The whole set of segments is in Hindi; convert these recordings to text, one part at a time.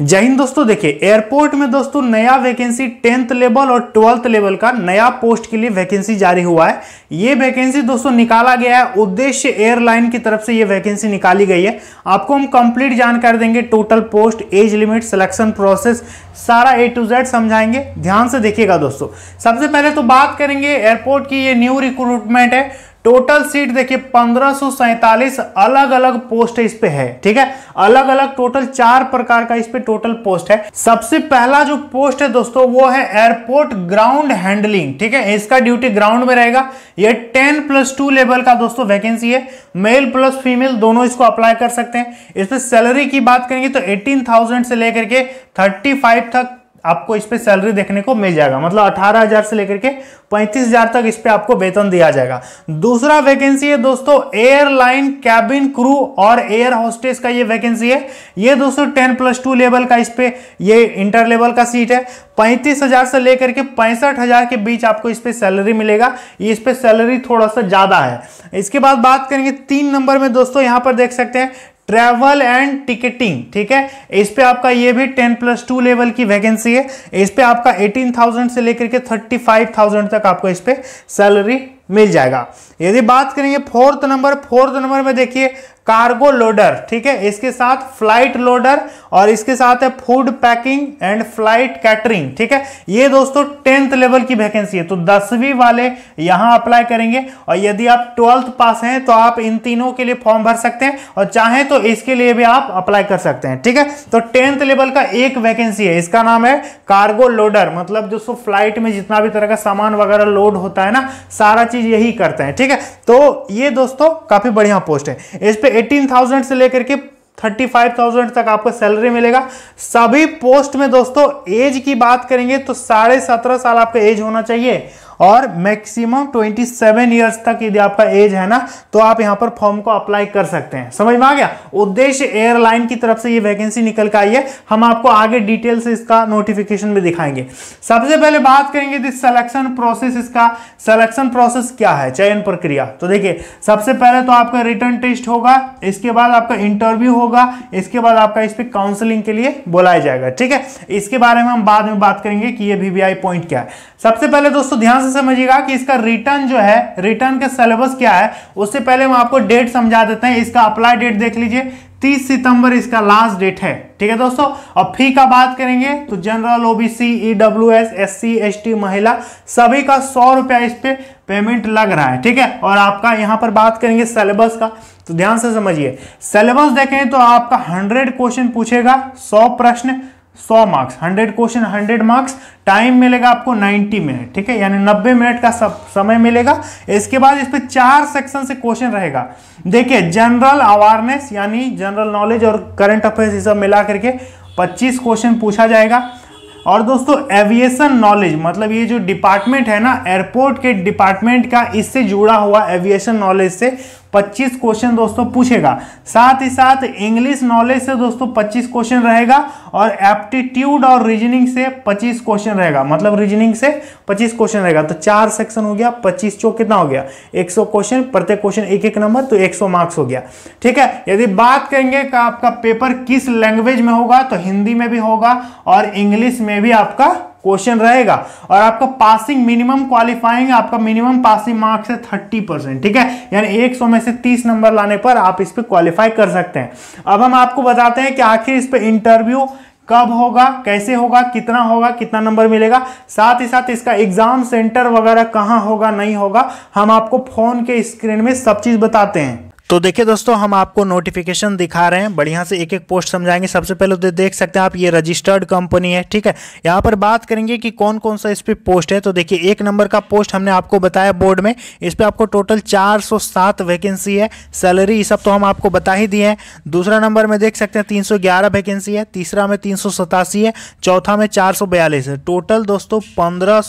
जय हिंद दोस्तों देखिए एयरपोर्ट में दोस्तों नया वैकेंसी टेंथ लेवल और ट्वेल्थ लेवल का नया पोस्ट के लिए वैकेंसी जारी हुआ है ये वैकेंसी दोस्तों निकाला गया है उद्देश्य एयरलाइन की तरफ से ये वैकेंसी निकाली गई है आपको हम कंप्लीट जानकारी देंगे total post age limit selection process सारा ए टू जेड समझाएंगे ध्यान से देखिएगा दोस्तों सबसे पहले तो बात करेंगे एयरपोर्ट की ये न्यू रिक्रूटमेंट है टोटल सीट देखिए पंद्रह अलग अलग पोस्ट इस पे है ठीक है अलग अलग टोटल चार प्रकार का इस पे टोटल पोस्ट है सबसे पहला जो पोस्ट है दोस्तों वो है एयरपोर्ट ग्राउंड हैंडलिंग ठीक है इसका ड्यूटी ग्राउंड में रहेगा ये टेन प्लस टू लेवल का दोस्तों वैकेंसी है मेल प्लस फीमेल दोनों इसको अप्लाई कर सकते हैं इसमें सैलरी की बात करेंगे तो एटीन से लेकर के थर्टी तक आपको इस पर सैलरी देखने को मिल जाएगा मतलब अठारह हजार से लेकर के पैंतीस हजार तक इस पर आपको वेतन दिया जाएगा दूसरा वैकेंसी है दोस्तों एयरलाइन कैबिन क्रू और एयर होस्टेस का ये वैकेंसी है ये दोस्तों टेन प्लस टू लेवल का इस पर ये इंटर लेवल का सीट है पैंतीस हजार से लेकर के पैंसठ हजार के बीच आपको इस पर सैलरी मिलेगा इस पर सैलरी थोड़ा सा ज़्यादा है इसके बाद बात करेंगे तीन नंबर में दोस्तों यहाँ पर देख सकते हैं ट्रैवल एंड टिकटिंग ठीक है इस पे आपका ये भी टेन प्लस टू लेवल की वैकेंसी है इस पे आपका एटीन थाउजेंड से लेकर के थर्टी फाइव थाउजेंड तक आपको इस पे सैलरी मिल जाएगा यदि बात करेंगे फोर्थ नंबर फोर्थ नंबर में देखिए कार्गो लोडर ठीक है इसके साथ फ्लाइट लोडर और इसके साथ है food packing and flight catering ठीक है ये दोस्तों टेंथ लेवल की वैकेंसी है तो दसवीं वाले यहां अप्लाई करेंगे और यदि आप ट्वेल्थ पास हैं तो आप इन तीनों के लिए फॉर्म भर सकते हैं और चाहें तो इसके लिए भी आप अप्लाई कर सकते हैं ठीक है तो टेंथ लेवल का एक वैकेंसी है इसका नाम है कार्गो लोडर मतलब जो फ्लाइट में जितना भी तरह का सामान वगैरह लोड होता है ना सारा चीज यही करते हैं ठीक है तो ये दोस्तों काफी बढ़िया पोस्ट है इस पर 18,000 से लेकर के 35,000 तक आपको सैलरी मिलेगा सभी पोस्ट में दोस्तों एज की बात करेंगे तो साढ़े सत्रह साल आपका एज होना चाहिए और मैक्सिमम 27 ईयर्स तक यदि आपका एज है ना तो आप यहाँ पर फॉर्म को अप्लाई कर सकते हैं समझ में आ गया उद्देश्य एयरलाइन की तरफ से ये वैकेंसी निकल के आई है हम आपको आगे डिटेल से इसका नोटिफिकेशन भी दिखाएंगे सबसे पहले बात करेंगे दिस सिलेक्शन प्रोसेस इसका सिलेक्शन प्रोसेस क्या है चयन प्रक्रिया तो देखिए सबसे पहले तो आपका रिटर्न टेस्ट होगा इसके बाद आपका इंटरव्यू होगा इसके बाद आपका इस पर काउंसिलिंग के लिए बुलाया जाएगा ठीक है इसके बारे में हम बाद में बात करेंगे कि ये वीवीआई पॉइंट क्या है सबसे पहले दोस्तों ध्यान से समझिएगा कि इसका रिटर्न जो है रिटर्न के सिलेबस क्या है उससे पहले हम आपको डेट समझा देते हैं इसका अप्लाई डेट देख लीजिए 30 सितंबर इसका लास्ट डेट है ठीक है दोस्तों अब फी का बात करेंगे तो general OBC EW S S C S T महिला सभी का सौ रुपया इस पे पेमेंट लग रहा है ठीक है और आपका यहां पर बात करेंगे सिलेबस का तो ध्यान से समझिए सिलेबस देखें तो आपका हंड्रेड क्वेश्चन पूछेगा सौ प्रश्न 100 मार्क्स 100 क्वेश्चन 100 मार्क्स टाइम मिलेगा आपको 90 मिनट ठीक है यानी 90 मिनट का सब समय मिलेगा इसके बाद इस पर चार सेक्शन से क्वेश्चन रहेगा देखिए जनरल अवेयरनेस यानी जनरल नॉलेज और करंट अफेयर्स ये सब मिला करके 25 क्वेश्चन पूछा जाएगा और दोस्तों एविएशन नॉलेज मतलब ये जो डिपार्टमेंट है ना एयरपोर्ट के डिपार्टमेंट का इससे जुड़ा हुआ एविएशन नॉलेज से 25 क्वेश्चन दोस्तों पूछेगा साथ ही साथ इंग्लिश नॉलेज से दोस्तों 25 क्वेश्चन रहेगा और एप्टीट्यूड और रीजनिंग से 25 क्वेश्चन रहेगा मतलब रीजनिंग से 25 क्वेश्चन रहेगा तो चार सेक्शन हो गया 25 चौक कितना हो गया 100 क्वेश्चन प्रत्येक क्वेश्चन तो एक एक नंबर तो 100 मार्क्स हो गया ठीक है यदि बात करेंगे का आपका पेपर किस लैंग्वेज में होगा तो हिंदी में भी होगा और इंग्लिश में भी आपका क्वेश्चन रहेगा और आपका पासिंग मिनिमम क्वालिफाइंग आपका मिनिमम पासिंग मार्क्स है थर्टी परसेंट ठीक है यानी एक सौ में से तीस नंबर लाने पर आप इस पर क्वालिफाई कर सकते हैं अब हम आपको बताते हैं कि आखिर इस पर इंटरव्यू कब होगा कैसे होगा कितना होगा कितना नंबर मिलेगा साथ ही साथ इसका एग्जाम सेंटर वगैरह कहाँ होगा नहीं होगा हम आपको फोन के स्क्रीन में सब चीज़ बताते हैं तो देखिए दोस्तों हम आपको नोटिफिकेशन दिखा रहे हैं बढ़िया से एक एक पोस्ट समझाएंगे सबसे पहले दे तो देख सकते हैं आप ये रजिस्टर्ड कंपनी है ठीक है यहाँ पर बात करेंगे कि कौन कौन सा इस पर पोस्ट है तो देखिए एक नंबर का पोस्ट हमने आपको बताया बोर्ड में इस पर आपको टोटल 407 वैकेंसी है सैलरी सब तो हम आपको बता ही दिए हैं दूसरा नंबर में देख सकते हैं तीन वैकेंसी है तीसरा में तीन है चौथा में चार है टोटल दोस्तों पंद्रह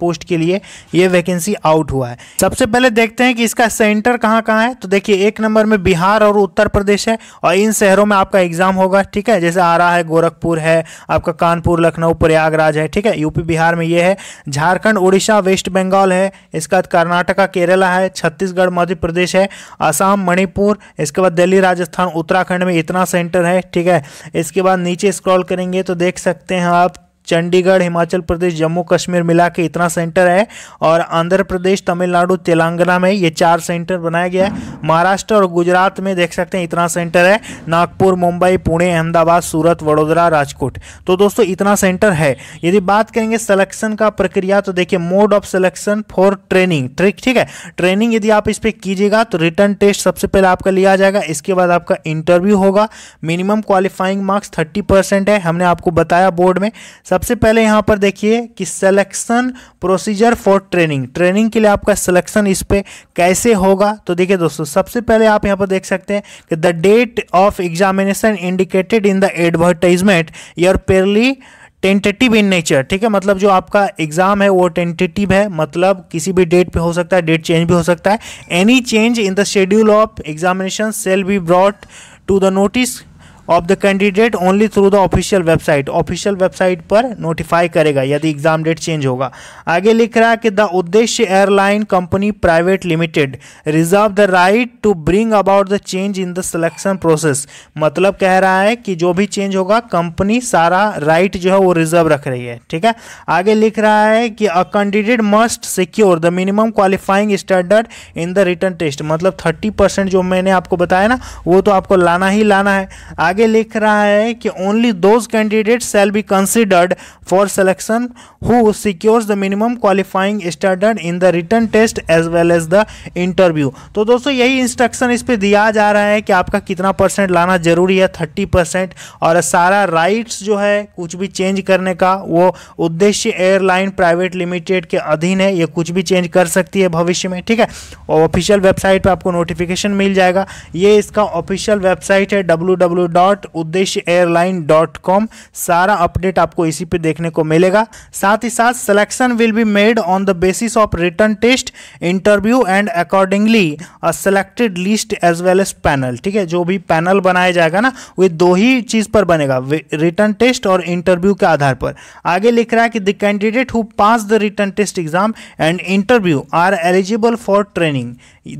पोस्ट के लिए ये वैकेंसी आउट हुआ है सबसे पहले देखते हैं कि इसका सेंटर कहाँ कहाँ है तो देखिए एक नंबर में बिहार और उत्तर प्रदेश है और इन शहरों में आपका एग्जाम होगा ठीक है जैसे आरा है गोरखपुर है आपका कानपुर लखनऊ प्रयागराज है ठीक है यूपी बिहार में ये है झारखंड उड़ीसा वेस्ट बंगाल है इसके बाद कर्नाटका केरला है छत्तीसगढ़ मध्य प्रदेश है असम मणिपुर इसके बाद दिल्ली राजस्थान उत्तराखंड में इतना सेंटर है ठीक है इसके बाद नीचे स्क्रॉल करेंगे तो देख सकते हैं आप चंडीगढ़ हिमाचल प्रदेश जम्मू कश्मीर मिला के इतना सेंटर है और आंध्र प्रदेश तमिलनाडु तेलंगाना में ये चार सेंटर बनाया गया है महाराष्ट्र और गुजरात में देख सकते हैं इतना सेंटर है नागपुर मुंबई पुणे अहमदाबाद सूरत वडोदरा राजकोट तो दोस्तों इतना सेंटर है यदि बात करेंगे सिलेक्शन का प्रक्रिया तो देखिए mode of selection for training ठीक ठीक है ट्रेनिंग यदि आप इस पर कीजिएगा तो रिटर्न टेस्ट सबसे पहले आपका लिया जाएगा इसके बाद आपका इंटरव्यू होगा minimum qualifying marks thirty percent है हमने आपको बताया बोर्ड में सबसे पहले यहाँ पर देखिए कि selection procedure for training training के लिए आपका सिलेक्शन इस पर कैसे होगा तो देखिए दोस्तों सबसे पहले आप यहाँ पर देख सकते हैं कि the date of examination indicated in the advertisement your purely tentative in nature ठीक है मतलब जो आपका एग्जाम है वो टेंटेटिव है मतलब किसी भी डेट पे हो सकता है डेट चेंज भी हो सकता है any change in the schedule of examination shall be brought to the notice of the candidate only through the official website official website पर नोटिफाई करेगा यदि एग्जाम डेट चेंज होगा आगे लिख रहा है कि the Uddeshya airline company private limited reserve the right to bring about the change in the selection process मतलब कह रहा है कि जो भी चेंज होगा कंपनी सारा राइट जो है वो रिजर्व रख रही है ठीक है आगे लिख रहा है कि a candidate must secure the minimum qualifying standard in the written test मतलब थर्टी परसेंट जो मैंने आपको बताया ना वो तो आपको लाना ही लाना है आगे आगे लिख रहा है कि only those candidate shall be considered for selection who secures the minimum qualifying standard in the written test as well as the interview तो दोस्तों यही इंस्ट्रक्शन इस पर दिया जा रहा है कि आपका कितना परसेंट लाना जरूरी है थर्टी परसेंट और सारा राइट्स जो है कुछ भी चेंज करने का वो उद्देश्य एयरलाइन प्राइवेट लिमिटेड के अधीन है ये कुछ भी चेंज कर सकती है भविष्य में ठीक है और ऑफिशियल वेबसाइट पर आपको नोटिफिकेशन मिल जाएगा ये इसका ऑफिशियल वेबसाइट है W dot Uddeshya airline dot com सारा अपडेट आपको इसी पे देखने को मिलेगा साथ ही साथ selection will be made on the basis of written test interview and accordingly a selected list as well as panel ठीक है जो भी पैनल बनाया जाएगा ना वे दो ही चीज़ पर बनेगा रिटर्न टेस्ट और इंटरव्यू के आधार पर आगे लिख रहा है कि the candidate who pass the written test exam and interview are eligible for training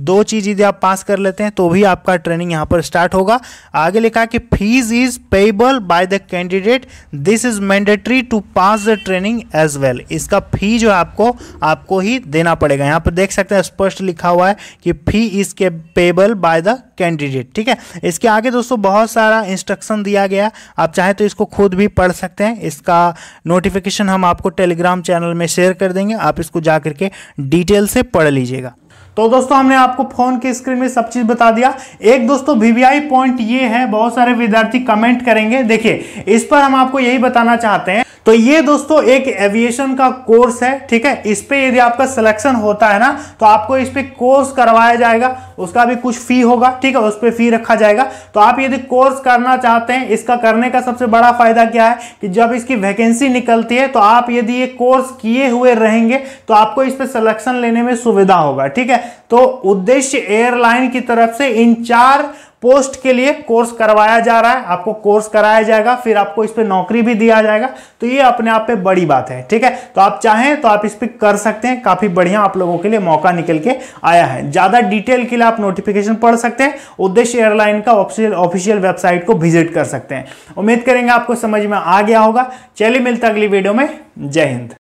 दो चीज़ यदि आप पास कर लेते हैं तो भी आपका ट्रेनिंग यहां पर स्टार्ट होगा आगे लिखा कि fees is payable by the candidate this is mandatory to pass the training as well इसका फी जो है आपको आपको ही देना पड़ेगा यहाँ पर देख सकते हैं स्पष्ट लिखा हुआ है कि फी इज के पेबल बाय द कैंडिडेट ठीक है इसके आगे दोस्तों बहुत सारा इंस्ट्रक्शन दिया गया आप चाहें तो इसको खुद भी पढ़ सकते हैं इसका नोटिफिकेशन हम आपको टेलीग्राम चैनल में शेयर कर देंगे आप इसको जा करके डिटेल से पढ़ लीजिएगा तो दोस्तों हमने आपको फोन के स्क्रीन में सब चीज बता दिया एक दोस्तों वीवीआई पॉइंट ये है बहुत सारे विद्यार्थी कमेंट करेंगे देखिए इस पर हम आपको यही बताना चाहते हैं तो ये दोस्तों एक एविएशन का कोर्स है ठीक है इस पर यदि आपका सिलेक्शन होता है ना तो आपको इस पर कोर्स करवाया जाएगा उसका भी कुछ फी होगा ठीक है उस पर फी रखा जाएगा तो आप यदि कोर्स करना चाहते हैं इसका करने का सबसे बड़ा फायदा क्या है कि जब इसकी वैकेंसी निकलती है तो आप यदि ये कोर्स किए हुए रहेंगे तो आपको इस पर सिलेक्शन लेने में सुविधा होगा ठीक है तो उद्देश्य एयरलाइन की तरफ से इन चार पोस्ट के लिए कोर्स करवाया जा रहा है आपको कोर्स कराया जाएगा फिर आपको इस पर नौकरी भी दिया जाएगा तो ये अपने आप पे बड़ी बात है ठीक है तो आप चाहें तो आप इस पर कर सकते हैं काफ़ी बढ़िया आप लोगों के लिए मौका निकल के आया है ज़्यादा डिटेल के लिए आप नोटिफिकेशन पढ़ सकते हैं उद्देश्य एयरलाइन का ऑफिशियल वेबसाइट को विजिट कर सकते हैं उम्मीद करेंगे आपको समझ में आ गया होगा चलिए मिलता अगली वीडियो में जय हिंद